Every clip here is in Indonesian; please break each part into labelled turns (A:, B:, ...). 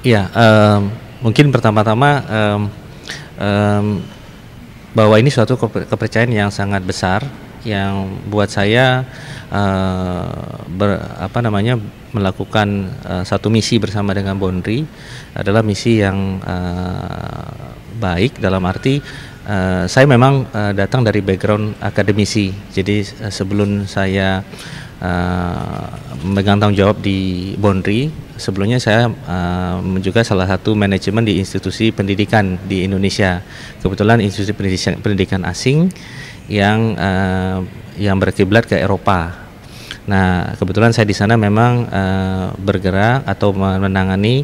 A: Ya um, mungkin pertama-tama um, um, bahwa ini suatu kepercayaan yang sangat besar yang buat saya uh, ber, apa namanya melakukan uh, satu misi bersama dengan Bondri adalah misi yang uh, baik dalam arti uh, saya memang uh, datang dari background akademisi jadi uh, sebelum saya uh, memegang tanggung jawab di Bondri sebelumnya saya uh, eh, juga salah satu manajemen di institusi pendidikan di Indonesia. Kebetulan institusi pendidikan, pendidikan asing yang uh, yang berkiblat ke Eropa. Nah, kebetulan saya di sana memang uh, bergerak atau menangani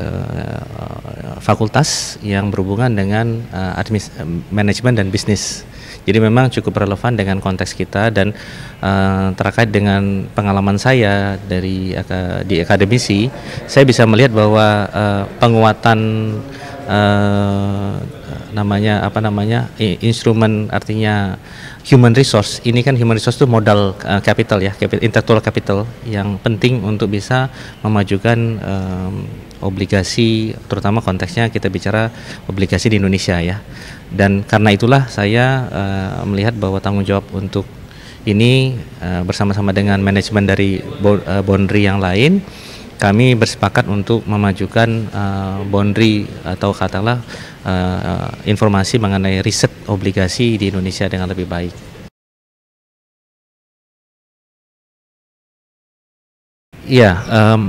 A: uh, fakultas yang berhubungan dengan uh, eh, admis, manajemen dan bisnis. Jadi memang cukup relevan dengan konteks kita dan uh, terkait dengan pengalaman saya dari uh, di akademisi, saya bisa melihat bahwa uh, penguatan uh, namanya apa namanya instrumen artinya human resource ini kan human resource itu modal uh, capital ya capital, intellectual capital yang penting untuk bisa memajukan um, obligasi terutama konteksnya kita bicara obligasi di Indonesia ya dan karena itulah saya uh, melihat bahwa tanggung jawab untuk ini uh, bersama-sama dengan manajemen dari bo eh, Bondri yang lain kami bersepakat untuk memajukan uh, bondri atau katakanlah uh, informasi mengenai riset obligasi di Indonesia dengan lebih baik. Ya, um,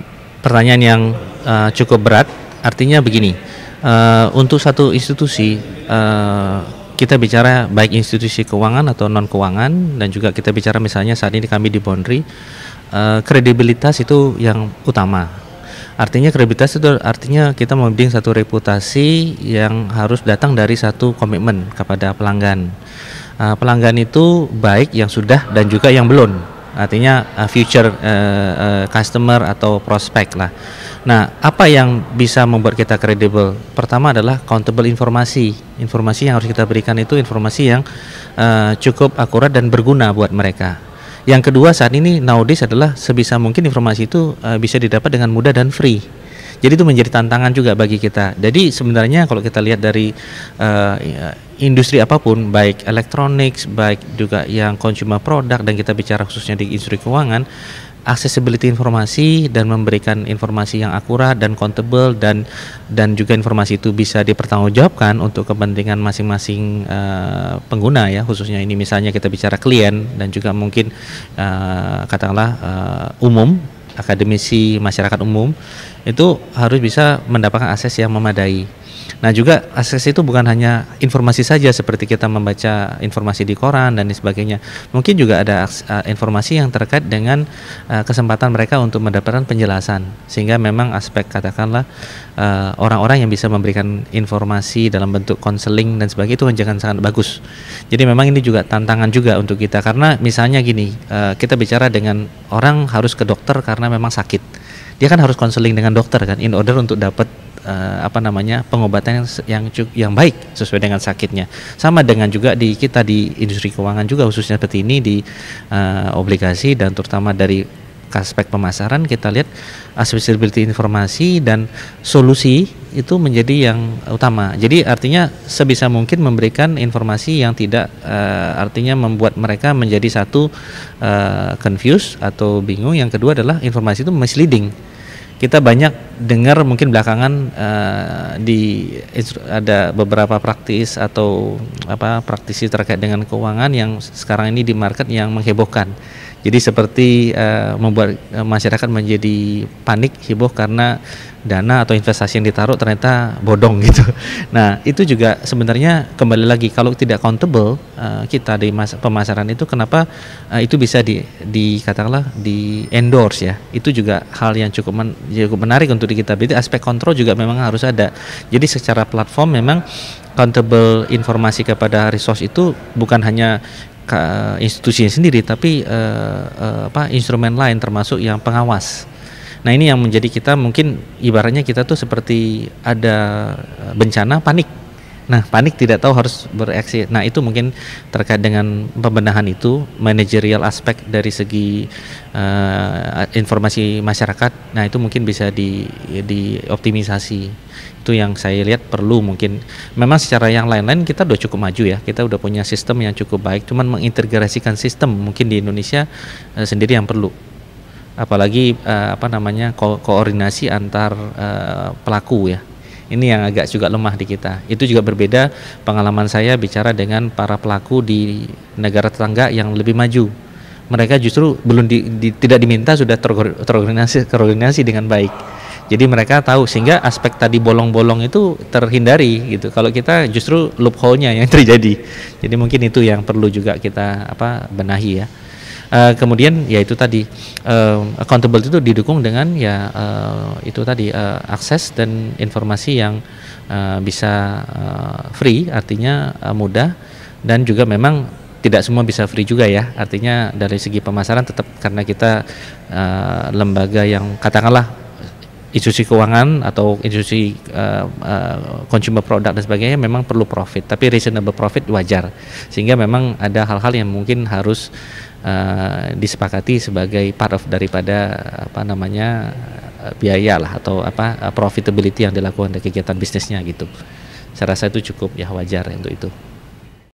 A: pertanyaan yang uh, cukup berat. Artinya begini, uh, untuk satu institusi uh, kita bicara baik institusi keuangan atau non keuangan dan juga kita bicara misalnya saat ini kami di Bondri uh, kredibilitas itu yang utama. Artinya kredibilitas itu artinya kita membimbing satu reputasi yang harus datang dari satu komitmen kepada pelanggan. Uh, pelanggan itu baik yang sudah dan juga yang belum artinya uh, future uh, uh, customer atau prospek lah. Nah, apa yang bisa membuat kita kredibel? Pertama adalah countable informasi. Informasi yang harus kita berikan itu informasi yang uh, cukup akurat dan berguna buat mereka. Yang kedua saat ini nowadays adalah sebisa mungkin informasi itu uh, bisa didapat dengan mudah dan free. Jadi itu menjadi tantangan juga bagi kita. Jadi sebenarnya kalau kita lihat dari uh, industri apapun, baik elektronik, baik juga yang consumer produk, dan kita bicara khususnya di industri keuangan, accessibility informasi dan memberikan informasi yang akurat dan countable dan dan juga informasi itu bisa dipertanggungjawabkan untuk kepentingan masing-masing uh, pengguna ya khususnya ini misalnya kita bicara klien dan juga mungkin uh, katakanlah uh, umum akademisi masyarakat umum itu harus bisa mendapatkan akses yang memadai Nah juga akses itu bukan hanya informasi saja seperti kita membaca informasi di koran dan sebagainya. Mungkin juga ada uh, informasi yang terkait dengan uh, kesempatan mereka untuk mendapatkan penjelasan sehingga memang aspek katakanlah orang eh, orang-orang yang bisa memberikan informasi dalam bentuk konseling dan sebagainya itu jangan sangat bagus. Jadi memang ini juga tantangan juga untuk kita karena misalnya gini uh, kita bicara dengan orang harus ke dokter karena memang sakit. Dia kan harus konseling dengan dokter kan in order untuk dapat uh, apa namanya pengobatan yang yang, yang baik sesuai dengan sakitnya. Sama dengan juga di kita di industri keuangan juga khususnya seperti ini di uh, obligasi dan terutama dari aspek pemasaran kita lihat accessibility informasi dan solusi itu menjadi yang utama. Jadi artinya sebisa mungkin memberikan informasi yang tidak uh, artinya membuat mereka menjadi satu uh, confused atau bingung. Yang kedua adalah informasi itu misleading kita banyak dengar mungkin belakangan uh, di ada beberapa praktis atau apa praktisi terkait dengan keuangan yang sekarang ini di market yang menghebohkan. Jadi seperti uh, membuat eh, masyarakat menjadi panik heboh karena dana atau investasi yang ditaruh ternyata bodong gitu. Nah itu juga sebenarnya kembali lagi kalau tidak countable uh, kita di mas pemasaran itu kenapa uh, itu bisa di dikatakanlah di endorse ya. Itu juga hal yang cukup men, cukup menarik untuk di kita. Jadi aspek kontrol juga memang harus ada. Jadi secara platform memang countable informasi kepada resource itu bukan hanya institusi sendiri tapi uh, uh, apa instrumen lain termasuk yang pengawas Nah ini yang menjadi kita mungkin ibaratnya kita tuh seperti ada eh, bencana panik. Nah panik tidak tahu harus bereaksi. Nah itu mungkin terkait dengan pembenahan itu manajerial aspek dari segi uh, informasi masyarakat. Nah itu mungkin bisa di dioptimisasi. Itu yang saya lihat perlu mungkin. Memang secara yang lain-lain kita udah cukup maju ya. Kita udah punya sistem yang cukup baik. Cuman mengintegrasikan sistem mungkin di Indonesia uh, sendiri yang perlu apalagi uh, apa namanya ko koordinasi antar uh, pelaku ya ini yang agak juga lemah di kita itu juga berbeda pengalaman saya bicara dengan para pelaku di negara tetangga yang lebih maju mereka justru belum di, di, tidak diminta sudah terkoordinasi terkoordinasi dengan baik jadi mereka tahu sehingga aspek tadi bolong-bolong itu terhindari gitu. Kalau kita justru loophole-nya yang terjadi. Jadi mungkin itu yang perlu juga kita apa benahi ya. Eh, kemudian ya itu tadi uh, accountable itu didukung dengan ya uh, itu tadi uh, akses dan informasi yang uh, bisa uh, free artinya uh, mudah dan juga memang tidak semua bisa free juga ya artinya dari segi pemasaran tetap karena kita uh, lembaga yang katakanlah institusi keuangan atau institusi uh, uh, consumer product dan sebagainya memang perlu profit tapi reasonable profit wajar sehingga memang ada hal-hal yang mungkin harus uh, disepakati sebagai part of daripada apa namanya uh, biaya lah atau apa eh, profitability yang dilakukan dari kegiatan bisnisnya gitu. Saya rasa itu cukup ya wajar untuk itu.